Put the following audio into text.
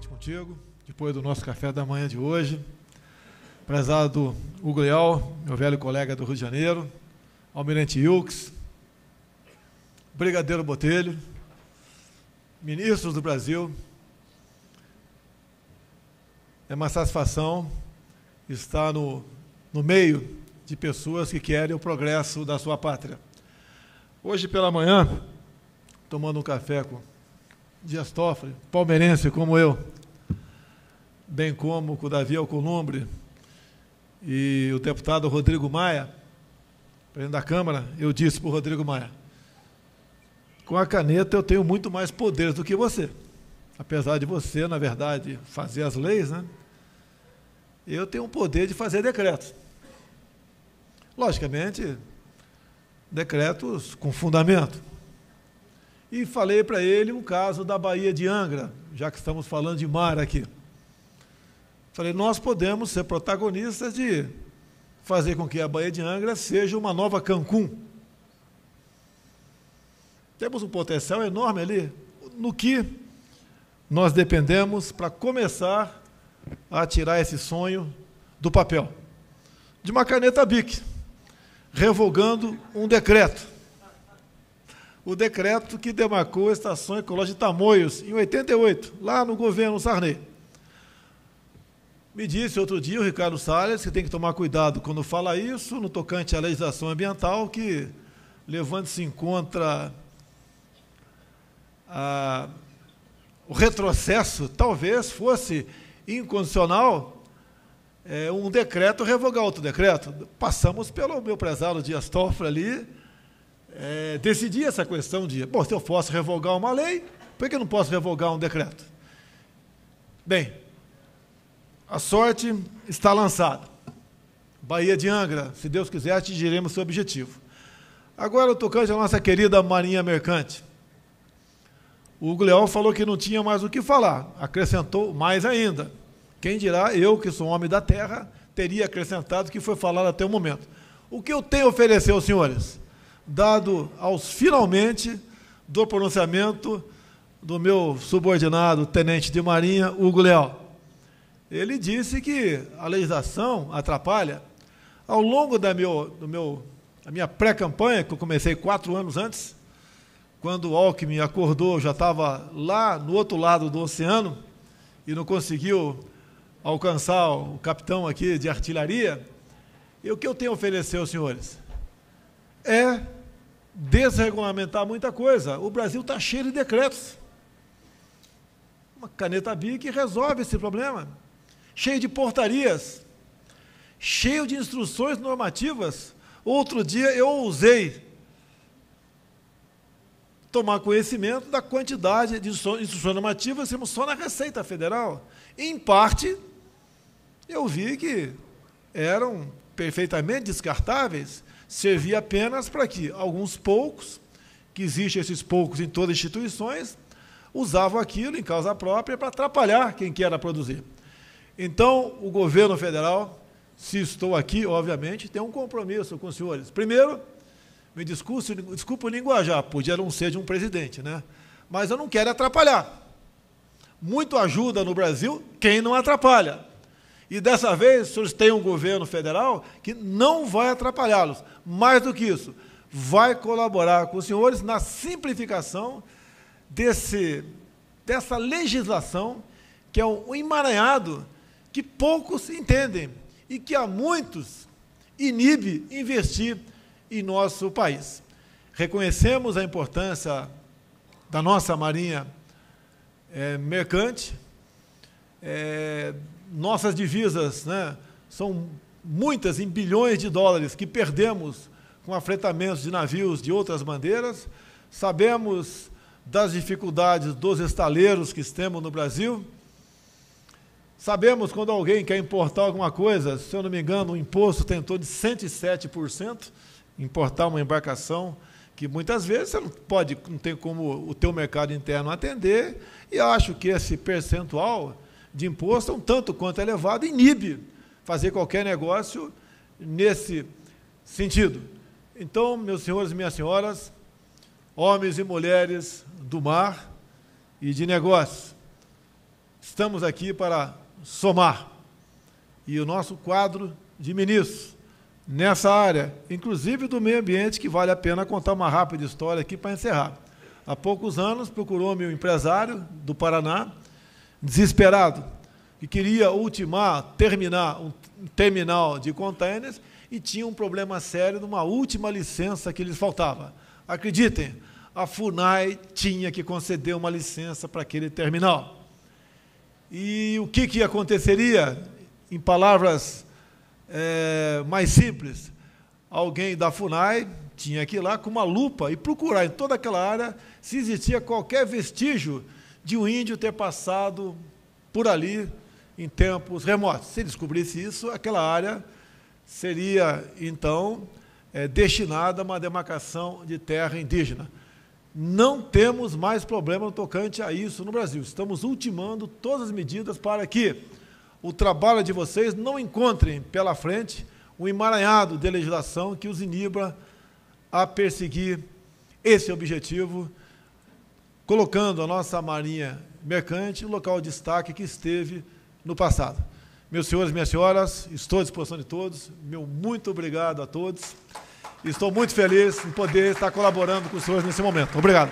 novamente contigo, depois do nosso café da manhã de hoje. Prezado Hugo Leal, meu velho colega do Rio de Janeiro, Almirante Wilkes, Brigadeiro Botelho, ministros do Brasil, é uma satisfação estar no, no meio de pessoas que querem o progresso da sua pátria. Hoje pela manhã, tomando um café com Dias Toffoli, palmeirense como eu, bem como com o Davi Alcolumbre e o deputado Rodrigo Maia, presidente da Câmara, eu disse para o Rodrigo Maia, com a caneta eu tenho muito mais poderes do que você. Apesar de você, na verdade, fazer as leis, né? eu tenho o poder de fazer decretos. Logicamente, decretos com fundamento. E falei para ele um caso da Bahia de Angra, já que estamos falando de mar aqui. Falei, nós podemos ser protagonistas de fazer com que a Baía de Angra seja uma nova Cancún. Temos um potencial enorme ali, no que nós dependemos para começar a tirar esse sonho do papel. De uma caneta BIC, revogando um decreto. O decreto que demarcou a estação ecológica de Tamoios, em 88, lá no governo Sarney. Me disse outro dia o Ricardo Salles que tem que tomar cuidado quando fala isso no tocante à legislação ambiental, que levando-se em conta a, o retrocesso, talvez fosse incondicional é, um decreto revogar outro decreto. Passamos pelo meu prezado Dias Toffoli ali, é, decidir essa questão de, bom, se eu posso revogar uma lei, por que eu não posso revogar um decreto? Bem, a sorte está lançada. Bahia de Angra, se Deus quiser, atingiremos seu objetivo. Agora, o tocante à nossa querida Marinha Mercante. O Hugo Leão falou que não tinha mais o que falar, acrescentou mais ainda. Quem dirá, eu que sou homem da terra, teria acrescentado o que foi falado até o momento. O que eu tenho a oferecer aos senhores? Dado aos finalmente do pronunciamento do meu subordinado, tenente de marinha, Hugo Leal. Ele disse que a legislação atrapalha. Ao longo da, meu, do meu, da minha pré-campanha, que eu comecei quatro anos antes, quando o Alckmin acordou, já estava lá no outro lado do oceano e não conseguiu alcançar o capitão aqui de artilharia. E o que eu tenho a oferecer aos senhores? É desregulamentar muita coisa. O Brasil está cheio de decretos. Uma caneta BIC resolve esse problema cheio de portarias, cheio de instruções normativas. Outro dia eu ousei tomar conhecimento da quantidade de instruções normativas que temos só na Receita Federal. Em parte, eu vi que eram perfeitamente descartáveis, servia apenas para que alguns poucos, que existem esses poucos em todas as instituições, usavam aquilo em causa própria para atrapalhar quem quer produzir. Então, o governo federal, se estou aqui, obviamente, tem um compromisso com os senhores. Primeiro, me discurso, desculpa o linguajar, podia não ser de um presidente, né? Mas eu não quero atrapalhar. Muito ajuda no Brasil quem não atrapalha. E dessa vez, os senhores têm um governo federal que não vai atrapalhá-los. Mais do que isso, vai colaborar com os senhores na simplificação desse, dessa legislação, que é um emaranhado que poucos entendem e que a muitos inibe investir em nosso país. Reconhecemos a importância da nossa marinha é, mercante. É, nossas divisas né, são muitas em bilhões de dólares que perdemos com afretamentos de navios de outras bandeiras. Sabemos das dificuldades dos estaleiros que temos no Brasil Sabemos quando alguém quer importar alguma coisa, se eu não me engano, o imposto tentou de 107% importar uma embarcação que muitas vezes você não pode, não tem como o teu mercado interno atender, e eu acho que esse percentual de imposto, é um tanto quanto elevado, inibe fazer qualquer negócio nesse sentido. Então, meus senhores e minhas senhoras, homens e mulheres do mar e de negócios, estamos aqui para somar. E o nosso quadro de ministros nessa área, inclusive do meio ambiente, que vale a pena contar uma rápida história aqui para encerrar. Há poucos anos procurou-me um empresário do Paraná, desesperado, que queria ultimar, terminar um terminal de contêineres e tinha um problema sério numa última licença que lhes faltava. Acreditem, a FUNAI tinha que conceder uma licença para aquele terminal. E o que, que aconteceria? Em palavras é, mais simples, alguém da FUNAI tinha que ir lá com uma lupa e procurar em toda aquela área se existia qualquer vestígio de um índio ter passado por ali em tempos remotos. Se descobrisse isso, aquela área seria, então, é, destinada a uma demarcação de terra indígena não temos mais problema no tocante a isso no Brasil. Estamos ultimando todas as medidas para que o trabalho de vocês não encontrem pela frente um emaranhado de legislação que os iniba a perseguir esse objetivo, colocando a nossa Marinha Mercante no local de destaque que esteve no passado. Meus senhores, minhas senhoras, estou à disposição de todos. Meu muito obrigado a todos. Estou muito feliz em poder estar colaborando com os senhores nesse momento. Obrigado.